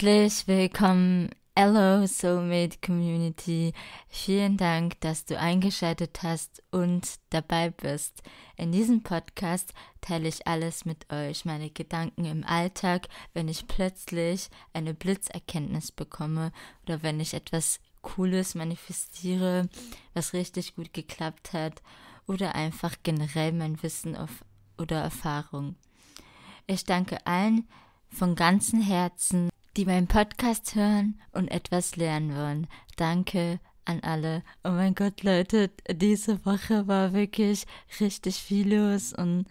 Herzlich willkommen, Hello Soulmate Community. Vielen Dank, dass du eingeschaltet hast und dabei bist. In diesem Podcast teile ich alles mit euch, meine Gedanken im Alltag, wenn ich plötzlich eine Blitzerkenntnis bekomme oder wenn ich etwas Cooles manifestiere, was richtig gut geklappt hat oder einfach generell mein Wissen auf, oder Erfahrung. Ich danke allen von ganzem Herzen die meinen Podcast hören und etwas lernen wollen. Danke an alle. Oh mein Gott, Leute, diese Woche war wirklich richtig viel los und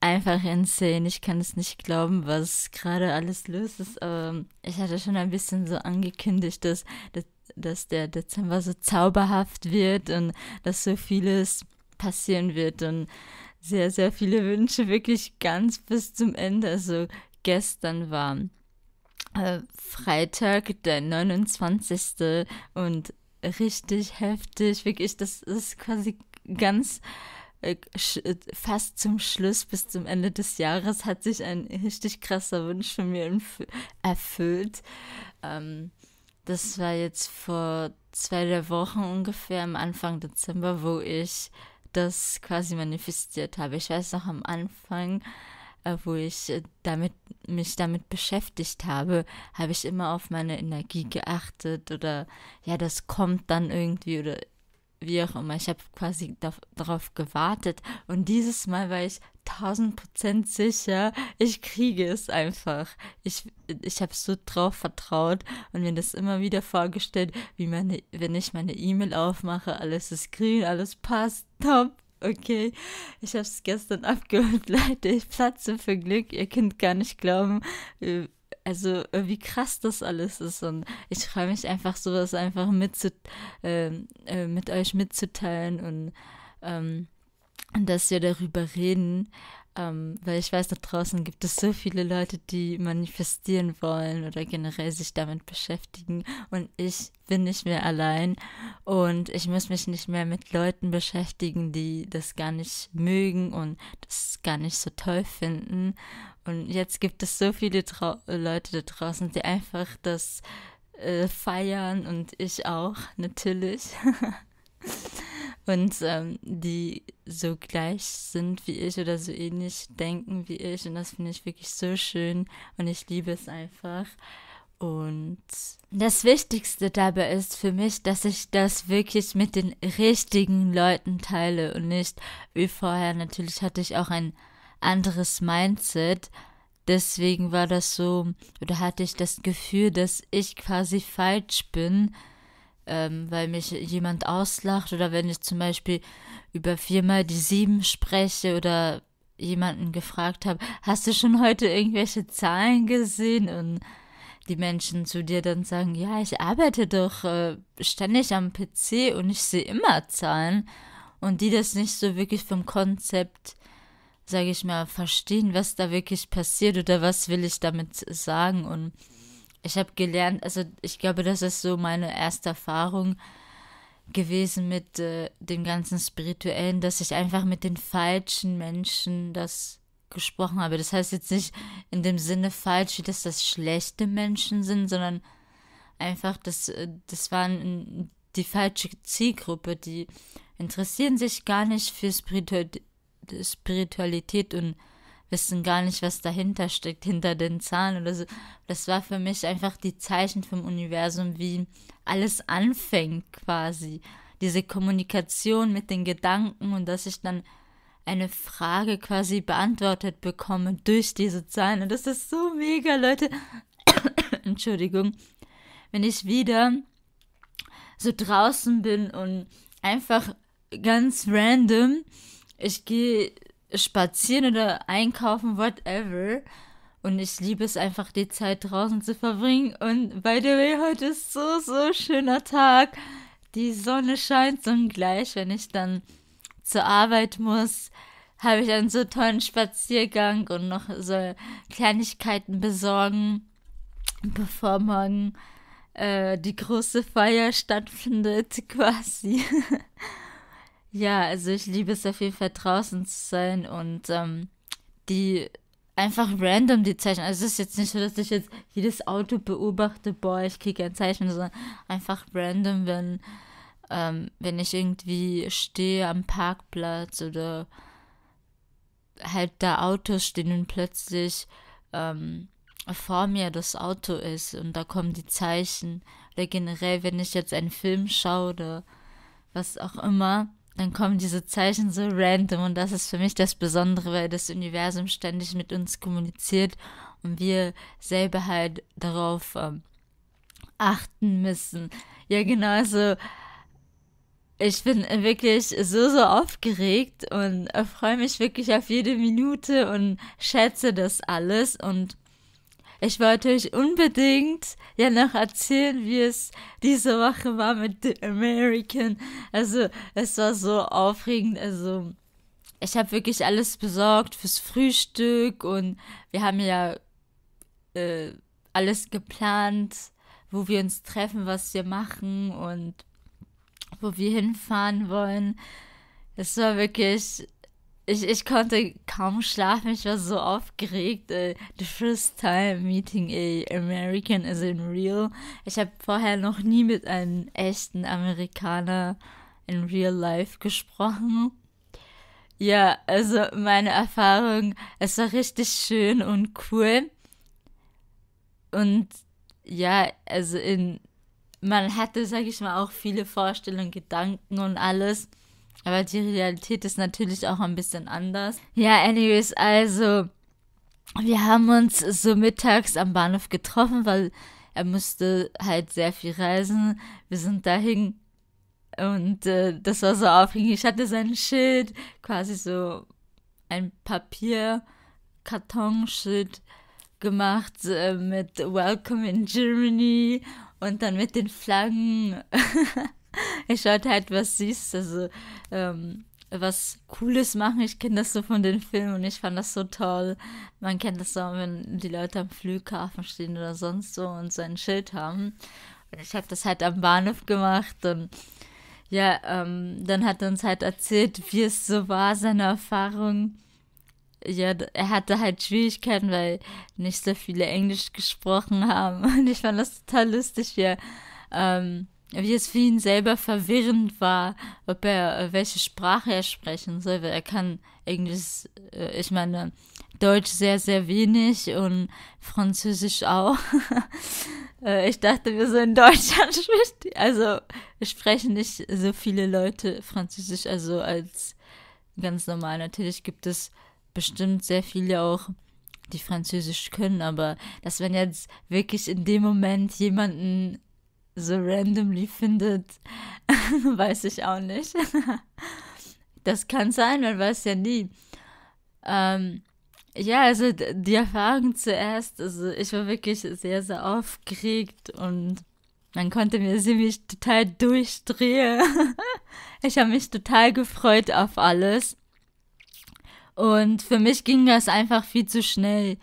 einfach insane. Ich kann es nicht glauben, was gerade alles los ist. Aber ich hatte schon ein bisschen so angekündigt, dass, dass, der Dezember so zauberhaft wird und dass so vieles passieren wird und sehr, sehr viele Wünsche wirklich ganz bis zum Ende. Also gestern waren. Äh, Freitag, der 29. und richtig heftig, wirklich, das ist quasi ganz äh, äh, fast zum Schluss bis zum Ende des Jahres hat sich ein richtig krasser Wunsch von mir erfüllt. Ähm, das war jetzt vor zwei der Wochen ungefähr am Anfang Dezember, wo ich das quasi manifestiert habe. Ich weiß noch am Anfang, äh, wo ich äh, damit, mich damit beschäftigt habe, habe ich immer auf meine Energie geachtet oder ja, das kommt dann irgendwie oder wie auch immer. Ich habe quasi darauf gewartet und dieses Mal war ich 1000% sicher, ich kriege es einfach. Ich, ich habe so drauf vertraut und mir das immer wieder vorgestellt, wie meine, wenn ich meine E-Mail aufmache, alles ist grün, alles passt, top, okay, ich habe es gestern abgeholt, Leute, ich platze für Glück, ihr könnt gar nicht glauben, äh, also äh, wie krass das alles ist und ich freue mich einfach, sowas einfach mitzut äh, äh, mit euch mitzuteilen und ähm, dass wir darüber reden ähm, weil ich weiß, da draußen gibt es so viele Leute, die manifestieren wollen oder generell sich damit beschäftigen. Und ich bin nicht mehr allein und ich muss mich nicht mehr mit Leuten beschäftigen, die das gar nicht mögen und das gar nicht so toll finden. Und jetzt gibt es so viele Trau Leute da draußen, die einfach das äh, feiern und ich auch natürlich. und ähm, die so gleich sind wie ich oder so ähnlich denken wie ich. Und das finde ich wirklich so schön und ich liebe es einfach. Und das Wichtigste dabei ist für mich, dass ich das wirklich mit den richtigen Leuten teile und nicht wie vorher. Natürlich hatte ich auch ein anderes Mindset. Deswegen war das so, oder hatte ich das Gefühl, dass ich quasi falsch bin ähm, weil mich jemand auslacht oder wenn ich zum Beispiel über viermal die sieben spreche oder jemanden gefragt habe, hast du schon heute irgendwelche Zahlen gesehen? Und die Menschen zu dir dann sagen, ja, ich arbeite doch äh, ständig am PC und ich sehe immer Zahlen. Und die das nicht so wirklich vom Konzept, sage ich mal, verstehen, was da wirklich passiert oder was will ich damit sagen. Und ich habe gelernt, also ich glaube, das ist so meine erste Erfahrung gewesen mit äh, dem ganzen Spirituellen, dass ich einfach mit den falschen Menschen das gesprochen habe. Das heißt jetzt nicht in dem Sinne falsch, wie dass das schlechte Menschen sind, sondern einfach, das, äh, das waren die falsche Zielgruppe, die interessieren sich gar nicht für Spiritualität und wissen gar nicht, was dahinter steckt, hinter den Zahlen oder so. Das war für mich einfach die Zeichen vom Universum, wie alles anfängt quasi. Diese Kommunikation mit den Gedanken und dass ich dann eine Frage quasi beantwortet bekomme durch diese Zahlen. Und das ist so mega, Leute. Entschuldigung. Wenn ich wieder so draußen bin und einfach ganz random, ich gehe spazieren oder einkaufen, whatever. Und ich liebe es einfach, die Zeit draußen zu verbringen. Und by the way, heute ist so, so schöner Tag. Die Sonne scheint so gleich, wenn ich dann zur Arbeit muss, habe ich einen so tollen Spaziergang und noch so Kleinigkeiten besorgen, bevor morgen äh, die große Feier stattfindet, quasi. Ja, also ich liebe es auf jeden Fall draußen zu sein und ähm, die einfach random die Zeichen. Also es ist jetzt nicht so, dass ich jetzt jedes Auto beobachte, boah, ich kriege ein Zeichen, sondern einfach random, wenn, ähm, wenn ich irgendwie stehe am Parkplatz oder halt da Autos stehen und plötzlich ähm, vor mir das Auto ist und da kommen die Zeichen. Oder generell, wenn ich jetzt einen Film schaue oder was auch immer, dann kommen diese Zeichen so random und das ist für mich das Besondere, weil das Universum ständig mit uns kommuniziert und wir selber halt darauf ähm, achten müssen. Ja, genau, also ich bin wirklich so, so aufgeregt und freue mich wirklich auf jede Minute und schätze das alles und ich wollte euch unbedingt ja noch erzählen, wie es diese Woche war mit The American. Also, es war so aufregend. Also, ich habe wirklich alles besorgt fürs Frühstück und wir haben ja äh, alles geplant, wo wir uns treffen, was wir machen und wo wir hinfahren wollen. Es war wirklich ich, ich konnte kaum schlafen, ich war so aufgeregt. Ey. Äh, the first time meeting a American is in real. Ich habe vorher noch nie mit einem echten Amerikaner in real life gesprochen. Ja, also meine Erfahrung, es war richtig schön und cool. Und ja, also in man hatte, sag ich mal, auch viele Vorstellungen, Gedanken und alles. Aber die Realität ist natürlich auch ein bisschen anders. Ja, anyways, also wir haben uns so mittags am Bahnhof getroffen, weil er musste halt sehr viel reisen. Wir sind dahin und äh, das war so aufregend. Ich hatte sein Schild, quasi so ein Papierkartonschild gemacht äh, mit Welcome in Germany und dann mit den Flaggen. ich wollte halt was siehst, also ähm, was Cooles machen. Ich kenne das so von den Filmen und ich fand das so toll. Man kennt das so, wenn die Leute am Flughafen stehen oder sonst so und so ein Schild haben. Und ich habe das halt am Bahnhof gemacht und ja, ähm, dann hat er uns halt erzählt, wie es so war, seine Erfahrung. Ja, er hatte halt Schwierigkeiten, weil nicht so viele Englisch gesprochen haben. Und ich fand das total lustig, wie er ähm, wie es für ihn selber verwirrend war, ob er äh, welche Sprache er sprechen soll. Weil er kann Englisch, äh, ich meine, Deutsch sehr, sehr wenig und Französisch auch. Äh, ich dachte, wir so in Deutschland sprechen, also sprechen nicht so viele Leute Französisch, also als ganz normal. Natürlich gibt es bestimmt sehr viele auch, die Französisch können, aber dass wenn jetzt wirklich in dem Moment jemanden so randomly findet, weiß ich auch nicht. das kann sein, man weiß ja nie. Ähm, ja, also die Erfahrung zuerst, also ich war wirklich sehr, sehr aufgeregt und man konnte mir ziemlich total durchdrehen. ich habe mich total gefreut auf alles. Und für mich ging das einfach viel zu schnell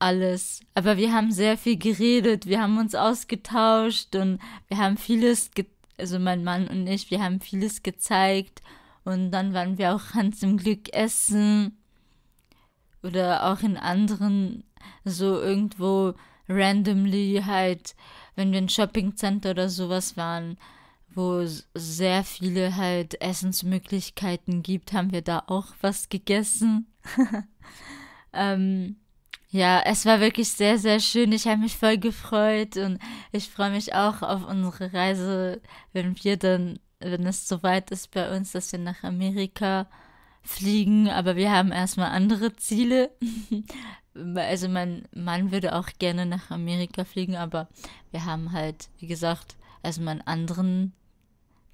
alles. Aber wir haben sehr viel geredet, wir haben uns ausgetauscht und wir haben vieles, also mein Mann und ich, wir haben vieles gezeigt. Und dann waren wir auch ganz im Glück essen oder auch in anderen, so irgendwo randomly halt, wenn wir in Shopping Center oder sowas waren, wo es sehr viele halt Essensmöglichkeiten gibt, haben wir da auch was gegessen. ähm, ja, es war wirklich sehr, sehr schön. Ich habe mich voll gefreut und ich freue mich auch auf unsere Reise, wenn wir dann, wenn es soweit ist bei uns, dass wir nach Amerika fliegen. Aber wir haben erstmal andere Ziele. also mein Mann würde auch gerne nach Amerika fliegen, aber wir haben halt, wie gesagt, erstmal also einen anderen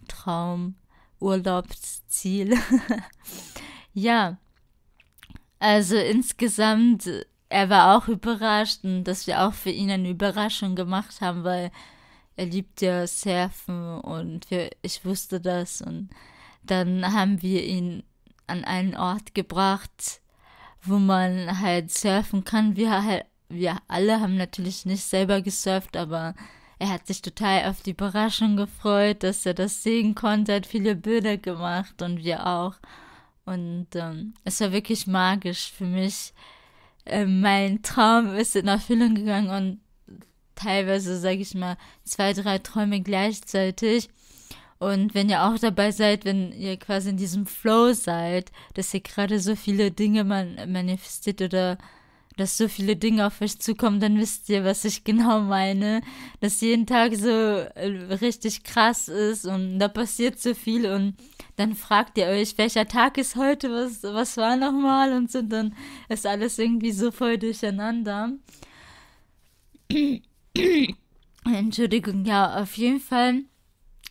Traum, Urlaubsziel. ja. Also insgesamt er war auch überrascht und dass wir auch für ihn eine Überraschung gemacht haben, weil er liebt ja Surfen und wir, ich wusste das und dann haben wir ihn an einen Ort gebracht, wo man halt surfen kann. Wir halt, wir alle haben natürlich nicht selber gesurft, aber er hat sich total auf die Überraschung gefreut, dass er das sehen konnte, hat viele Bilder gemacht und wir auch. Und ähm, es war wirklich magisch für mich, ähm, mein Traum ist in Erfüllung gegangen und teilweise, sage ich mal, zwei, drei Träume gleichzeitig. Und wenn ihr auch dabei seid, wenn ihr quasi in diesem Flow seid, dass ihr gerade so viele Dinge man manifestiert oder dass so viele Dinge auf euch zukommen, dann wisst ihr, was ich genau meine. Dass jeden Tag so äh, richtig krass ist und da passiert so viel und dann fragt ihr euch, welcher Tag ist heute, was, was war nochmal und so, dann ist alles irgendwie so voll durcheinander. Entschuldigung, ja, auf jeden Fall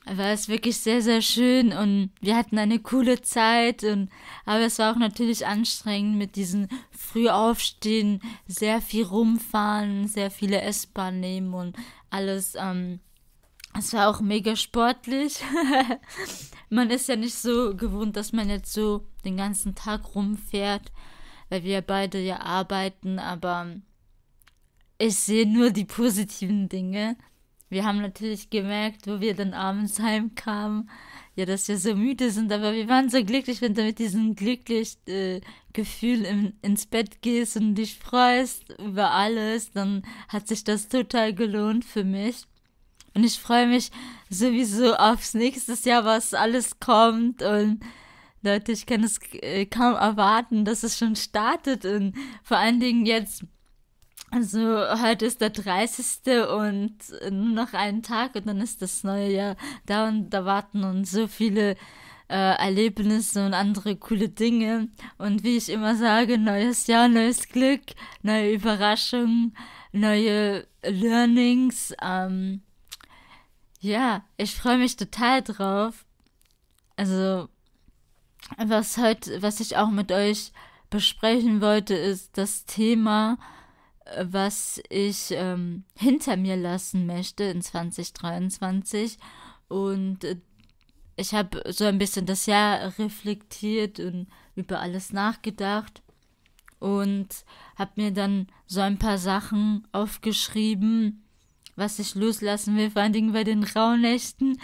war es wirklich sehr, sehr schön und wir hatten eine coole Zeit. Und, aber es war auch natürlich anstrengend mit diesem Frühaufstehen, sehr viel rumfahren, sehr viele S-Bahn nehmen und alles. Ähm, es war auch mega sportlich. man ist ja nicht so gewohnt, dass man jetzt so den ganzen Tag rumfährt, weil wir beide ja arbeiten, aber ich sehe nur die positiven Dinge wir haben natürlich gemerkt, wo wir dann abends heimkamen, ja, dass wir so müde sind, aber wir waren so glücklich, wenn du mit diesem glücklich äh, Gefühl im, ins Bett gehst und dich freust über alles, dann hat sich das total gelohnt für mich. Und ich freue mich sowieso aufs nächste Jahr, was alles kommt und Leute, ich kann es äh, kaum erwarten, dass es schon startet und vor allen Dingen jetzt also heute ist der 30. und nur noch einen Tag und dann ist das neue Jahr da und da warten uns so viele äh, Erlebnisse und andere coole Dinge. Und wie ich immer sage, neues Jahr, neues Glück, neue Überraschungen, neue Learnings. Ähm, ja, ich freue mich total drauf. Also, was heute, was ich auch mit euch besprechen wollte, ist das Thema, was ich ähm, hinter mir lassen möchte in 2023. Und äh, ich habe so ein bisschen das Jahr reflektiert und über alles nachgedacht und habe mir dann so ein paar Sachen aufgeschrieben, was ich loslassen will, vor allen Dingen bei den Rauhnächten.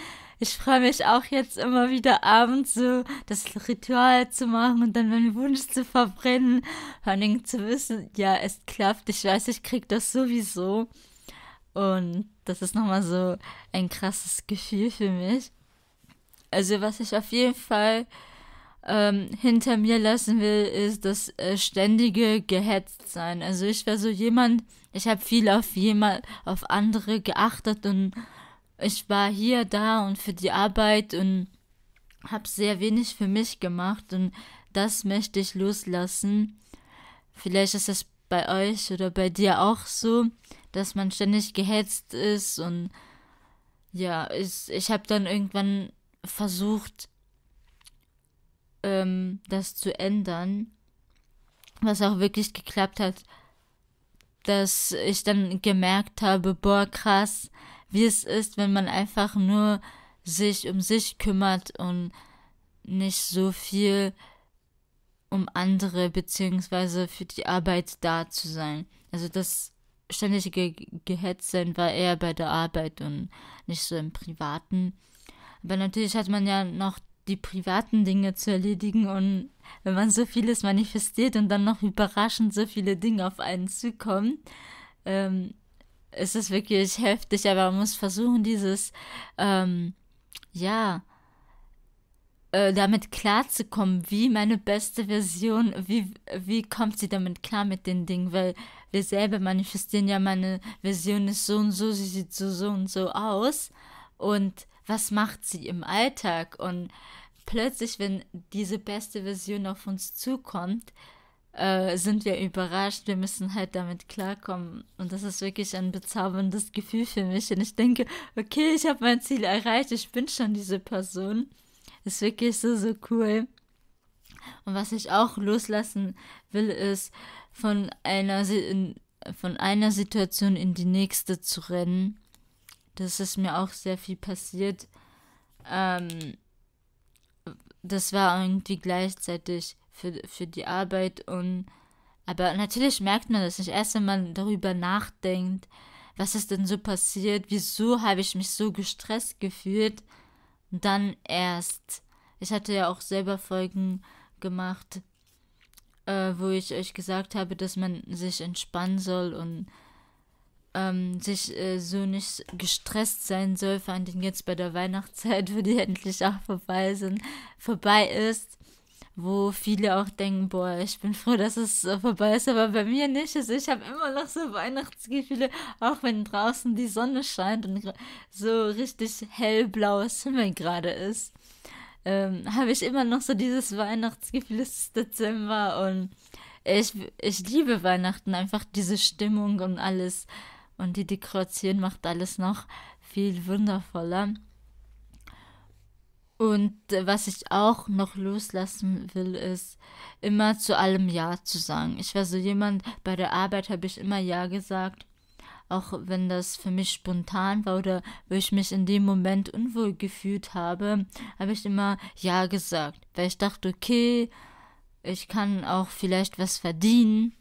Ich freue mich auch jetzt immer wieder abends so das Ritual zu machen und dann meinen Wunsch zu verbrennen. Vor allen Dingen zu wissen, ja, es klappt. Ich weiß, ich krieg das sowieso. Und das ist nochmal so ein krasses Gefühl für mich. Also was ich auf jeden Fall ähm, hinter mir lassen will, ist das äh, ständige Gehetztsein. Also ich wäre so jemand, ich habe viel auf jemand, auf andere geachtet und ich war hier, da und für die Arbeit und habe sehr wenig für mich gemacht und das möchte ich loslassen. Vielleicht ist das bei euch oder bei dir auch so, dass man ständig gehetzt ist und ja, ich, ich habe dann irgendwann versucht, ähm, das zu ändern, was auch wirklich geklappt hat, dass ich dann gemerkt habe, boah, krass, wie es ist, wenn man einfach nur sich um sich kümmert und nicht so viel um andere beziehungsweise für die Arbeit da zu sein. Also das ständige Ge Gehetztsein war eher bei der Arbeit und nicht so im Privaten. Aber natürlich hat man ja noch die privaten Dinge zu erledigen und wenn man so vieles manifestiert und dann noch überraschend so viele Dinge auf einen zukommen, ähm, es ist wirklich heftig, aber man muss versuchen, dieses, ähm, ja, äh, damit klarzukommen, wie meine beste Version, wie, wie kommt sie damit klar mit den Dingen, weil wir selber manifestieren ja, meine Version ist so und so, sie sieht so, so und so aus und was macht sie im Alltag und plötzlich, wenn diese beste Version auf uns zukommt, äh, sind wir überrascht. Wir müssen halt damit klarkommen. Und das ist wirklich ein bezauberndes Gefühl für mich. Und ich denke, okay, ich habe mein Ziel erreicht. Ich bin schon diese Person. ist wirklich so, so cool. Und was ich auch loslassen will, ist von einer, von einer Situation in die nächste zu rennen. Das ist mir auch sehr viel passiert. Ähm, das war irgendwie gleichzeitig für, für die Arbeit und aber natürlich merkt man das nicht erst, wenn man darüber nachdenkt, was ist denn so passiert, wieso habe ich mich so gestresst gefühlt, dann erst. Ich hatte ja auch selber Folgen gemacht, äh, wo ich euch gesagt habe, dass man sich entspannen soll und ähm, sich äh, so nicht gestresst sein soll, vor allem jetzt bei der Weihnachtszeit, wo die endlich auch vorbei sind, vorbei ist wo viele auch denken, boah, ich bin froh, dass es äh, vorbei ist, aber bei mir nicht. Also ich habe immer noch so Weihnachtsgefühle, auch wenn draußen die Sonne scheint und so richtig hellblaues Himmel gerade ist. Ähm, habe ich immer noch so dieses Weihnachtsgefühl, es ist Dezember und ich, ich liebe Weihnachten, einfach diese Stimmung und alles. Und die Dekoration macht alles noch viel wundervoller. Und äh, was ich auch noch loslassen will, ist immer zu allem Ja zu sagen. Ich war so jemand, bei der Arbeit habe ich immer Ja gesagt, auch wenn das für mich spontan war oder wo ich mich in dem Moment unwohl gefühlt habe, habe ich immer Ja gesagt, weil ich dachte, okay, ich kann auch vielleicht was verdienen.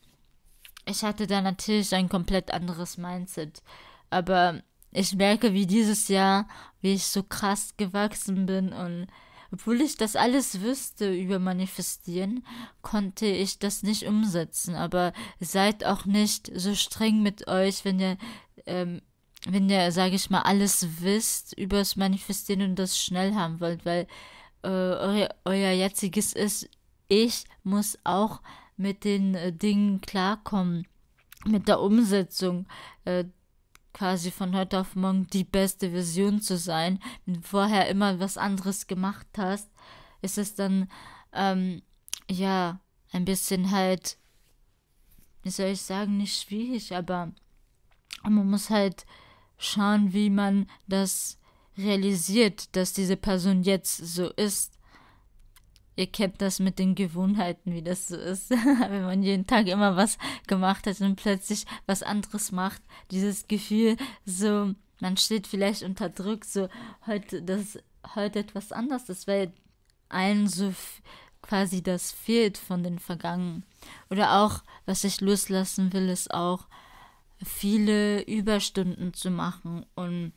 Ich hatte da natürlich ein komplett anderes Mindset, aber ich merke, wie dieses Jahr, wie ich so krass gewachsen bin und obwohl ich das alles wüsste über Manifestieren, konnte ich das nicht umsetzen. Aber seid auch nicht so streng mit euch, wenn ihr, ähm, wenn ihr, sage ich mal, alles wisst über das Manifestieren und das schnell haben wollt, weil äh, euer, euer jetziges ist, ich muss auch mit den äh, Dingen klarkommen, mit der Umsetzung. Äh, quasi von heute auf morgen die beste Version zu sein, wenn du vorher immer was anderes gemacht hast, ist es dann, ähm, ja, ein bisschen halt, wie soll ich sagen, nicht schwierig, aber man muss halt schauen, wie man das realisiert, dass diese Person jetzt so ist. Ihr kennt das mit den Gewohnheiten, wie das so ist. Wenn man jeden Tag immer was gemacht hat und plötzlich was anderes macht, dieses Gefühl, so, man steht vielleicht unter Druck, so, heute, das, heute etwas anders ist, weil allen so quasi das fehlt von den Vergangenen. Oder auch, was ich loslassen will, ist auch, viele Überstunden zu machen und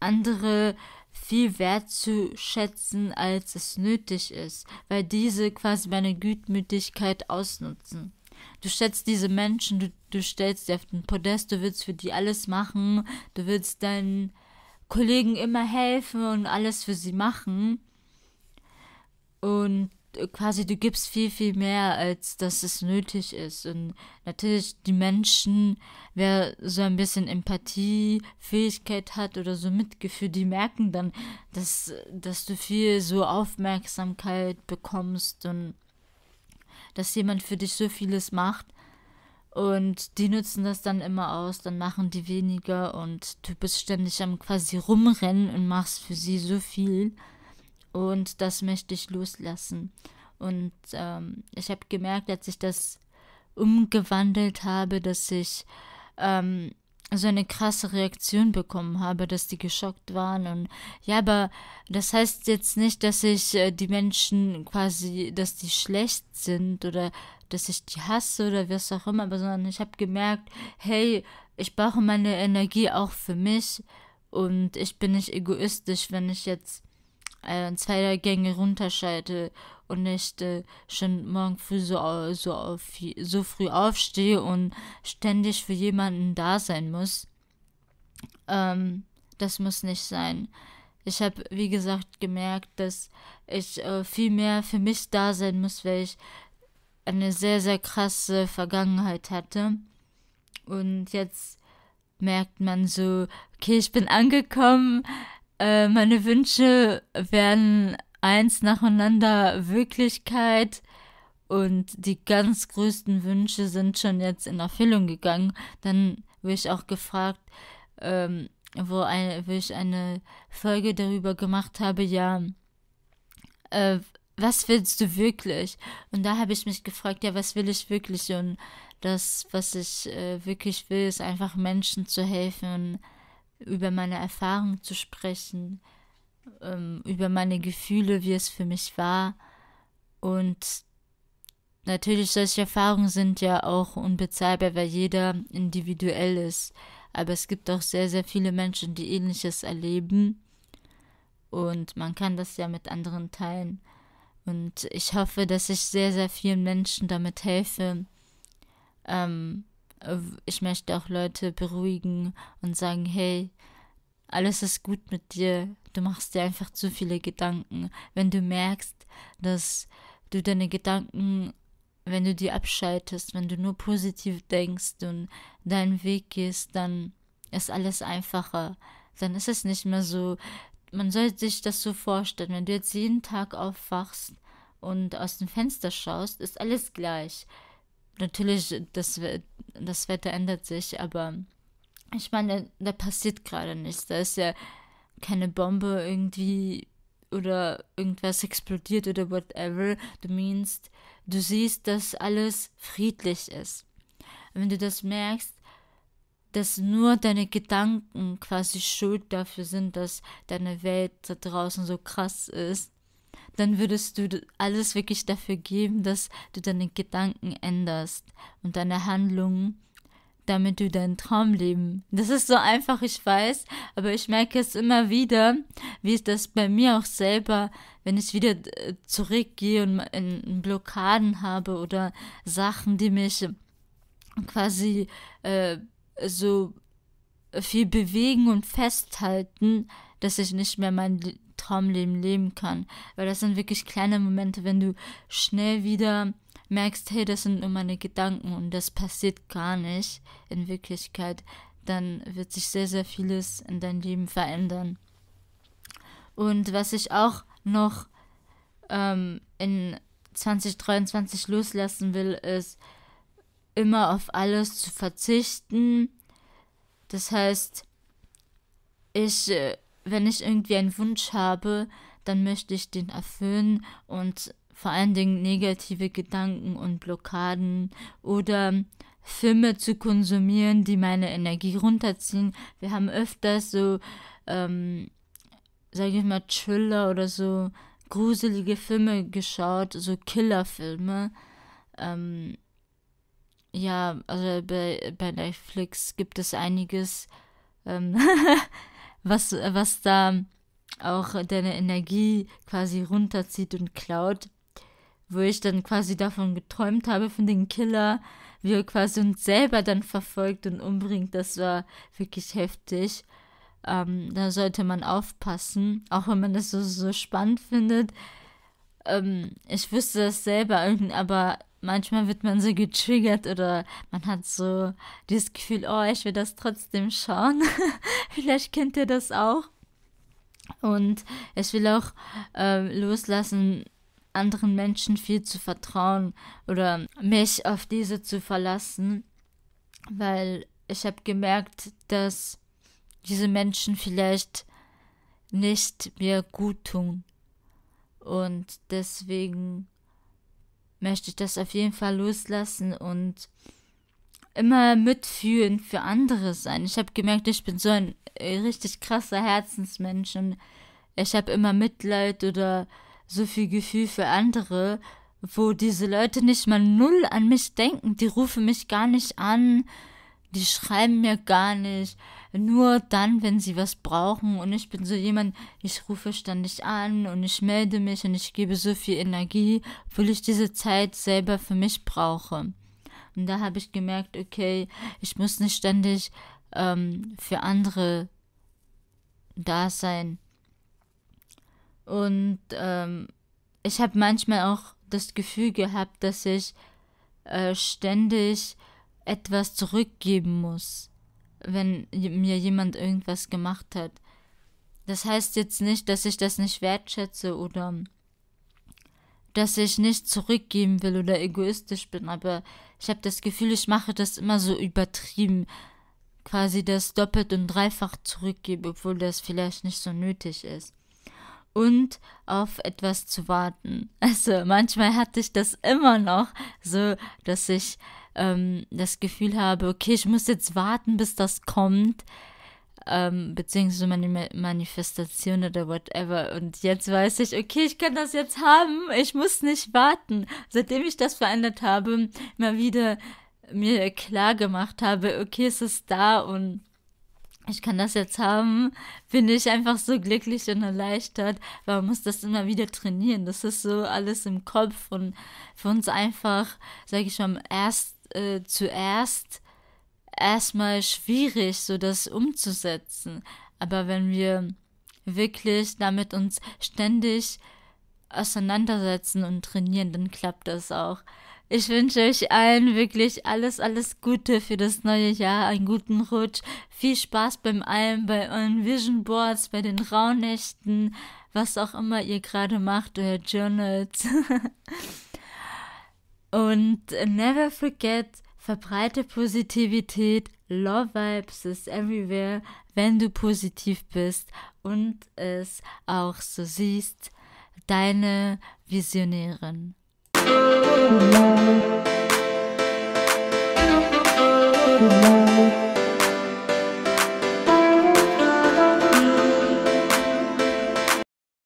andere viel wertzuschätzen, als es nötig ist, weil diese quasi meine Gütmütigkeit ausnutzen. Du schätzt diese Menschen, du, du stellst sie auf den Podest, du willst für die alles machen, du willst deinen Kollegen immer helfen und alles für sie machen. Und quasi du gibst viel, viel mehr, als dass es nötig ist. Und natürlich die Menschen, wer so ein bisschen Empathie, Fähigkeit hat oder so Mitgefühl, die merken dann, dass, dass du viel so Aufmerksamkeit bekommst und dass jemand für dich so vieles macht. Und die nutzen das dann immer aus, dann machen die weniger und du bist ständig am quasi rumrennen und machst für sie so viel. Und das möchte ich loslassen. Und ähm, ich habe gemerkt, als ich das umgewandelt habe, dass ich ähm, so eine krasse Reaktion bekommen habe, dass die geschockt waren und ja, aber das heißt jetzt nicht, dass ich äh, die Menschen quasi, dass die schlecht sind oder dass ich die hasse oder was auch immer, aber sondern ich habe gemerkt, hey, ich brauche meine Energie auch für mich und ich bin nicht egoistisch, wenn ich jetzt äh, zwei Gänge runterschalte und nicht äh, schon morgen früh so, so, auf, so früh aufstehe und ständig für jemanden da sein muss. Ähm, das muss nicht sein. Ich habe, wie gesagt, gemerkt, dass ich äh, viel mehr für mich da sein muss, weil ich eine sehr, sehr krasse Vergangenheit hatte. Und jetzt merkt man so, okay, ich bin angekommen, äh, meine Wünsche werden eins nacheinander Wirklichkeit und die ganz größten Wünsche sind schon jetzt in Erfüllung gegangen. Dann wurde ich auch gefragt, ähm, wo, eine, wo ich eine Folge darüber gemacht habe, ja, äh, was willst du wirklich? Und da habe ich mich gefragt, ja, was will ich wirklich? Und das, was ich äh, wirklich will, ist einfach Menschen zu helfen und über meine Erfahrung zu sprechen, ähm, über meine Gefühle, wie es für mich war. Und natürlich, solche Erfahrungen sind ja auch unbezahlbar, weil jeder individuell ist. Aber es gibt auch sehr, sehr viele Menschen, die ähnliches erleben. Und man kann das ja mit anderen teilen. Und ich hoffe, dass ich sehr, sehr vielen Menschen damit helfe, ähm, ich möchte auch Leute beruhigen und sagen, hey, alles ist gut mit dir. Du machst dir einfach zu viele Gedanken. Wenn du merkst, dass du deine Gedanken, wenn du die abschaltest, wenn du nur positiv denkst und deinen Weg gehst, dann ist alles einfacher. Dann ist es nicht mehr so. Man sollte sich das so vorstellen, wenn du jetzt jeden Tag aufwachst und aus dem Fenster schaust, ist alles gleich natürlich, das, das Wetter ändert sich, aber ich meine, da passiert gerade nichts. Da ist ja keine Bombe irgendwie oder irgendwas explodiert oder whatever. Du meinst, du siehst, dass alles friedlich ist. Und wenn du das merkst, dass nur deine Gedanken quasi schuld dafür sind, dass deine Welt da draußen so krass ist, dann würdest du alles wirklich dafür geben, dass du deine Gedanken änderst und deine Handlungen, damit du deinen Traum leben. Das ist so einfach, ich weiß, aber ich merke es immer wieder, wie es das bei mir auch selber, wenn ich wieder zurückgehe und in Blockaden habe oder Sachen, die mich quasi äh, so viel bewegen und festhalten, dass ich nicht mehr mein Traumleben leben kann. Weil das sind wirklich kleine Momente, wenn du schnell wieder merkst, hey, das sind nur meine Gedanken und das passiert gar nicht in Wirklichkeit, dann wird sich sehr, sehr vieles in deinem Leben verändern. Und was ich auch noch ähm, in 2023 loslassen will, ist immer auf alles zu verzichten. Das heißt, ich äh, wenn ich irgendwie einen Wunsch habe, dann möchte ich den erfüllen und vor allen Dingen negative Gedanken und Blockaden oder Filme zu konsumieren, die meine Energie runterziehen. Wir haben öfters so, ähm, sage ich mal, Chiller oder so gruselige Filme geschaut, so Killerfilme. Ähm, ja, also bei, bei Netflix gibt es einiges. Ähm was, äh, was da auch deine Energie quasi runterzieht und klaut, wo ich dann quasi davon geträumt habe, von dem Killer, wie er quasi uns selber dann verfolgt und umbringt, das war wirklich heftig. Ähm, da sollte man aufpassen, auch wenn man das so, so spannend findet. Ähm, ich wüsste das selber, aber manchmal wird man so getriggert oder man hat so das Gefühl, oh, ich will das trotzdem schauen. Vielleicht kennt ihr das auch. Und ich will auch äh, loslassen, anderen Menschen viel zu vertrauen oder mich auf diese zu verlassen, weil ich habe gemerkt, dass diese Menschen vielleicht nicht mir gut tun. Und deswegen möchte ich das auf jeden Fall loslassen und immer mitfühlen für andere sein. Ich habe gemerkt, ich bin so ein äh, richtig krasser Herzensmensch und ich habe immer Mitleid oder so viel Gefühl für andere, wo diese Leute nicht mal null an mich denken. Die rufen mich gar nicht an, die schreiben mir gar nicht, nur dann, wenn sie was brauchen. Und ich bin so jemand, ich rufe ständig an und ich melde mich und ich gebe so viel Energie, weil ich diese Zeit selber für mich brauche. Und da habe ich gemerkt, okay, ich muss nicht ständig ähm, für andere da sein. Und ähm, ich habe manchmal auch das Gefühl gehabt, dass ich äh, ständig etwas zurückgeben muss, wenn mir jemand irgendwas gemacht hat. Das heißt jetzt nicht, dass ich das nicht wertschätze oder dass ich nicht zurückgeben will oder egoistisch bin, aber ich habe das Gefühl, ich mache das immer so übertrieben, quasi das doppelt und dreifach zurückgebe, obwohl das vielleicht nicht so nötig ist. Und auf etwas zu warten. Also manchmal hatte ich das immer noch, so dass ich ähm, das Gefühl habe, okay, ich muss jetzt warten, bis das kommt. Ähm, beziehungsweise meine Manifestation oder whatever. Und jetzt weiß ich, okay, ich kann das jetzt haben. Ich muss nicht warten. Seitdem ich das verändert habe, immer wieder mir klar gemacht habe, okay, es ist da und ich kann das jetzt haben, bin ich einfach so glücklich und erleichtert. Man muss das immer wieder trainieren. Das ist so alles im Kopf und für uns einfach, sage ich mal, erst äh, zuerst erstmal schwierig, so das umzusetzen. Aber wenn wir wirklich damit uns ständig auseinandersetzen und trainieren, dann klappt das auch. Ich wünsche euch allen wirklich alles, alles Gute für das neue Jahr, einen guten Rutsch, viel Spaß beim Alm, bei euren Vision Boards, bei den Rauhnächten, was auch immer ihr gerade macht, euer Journals. Und never forget, verbreite Positivität. Love Vibes is everywhere, wenn du positiv bist und es auch so siehst. Deine Visionärin. Musik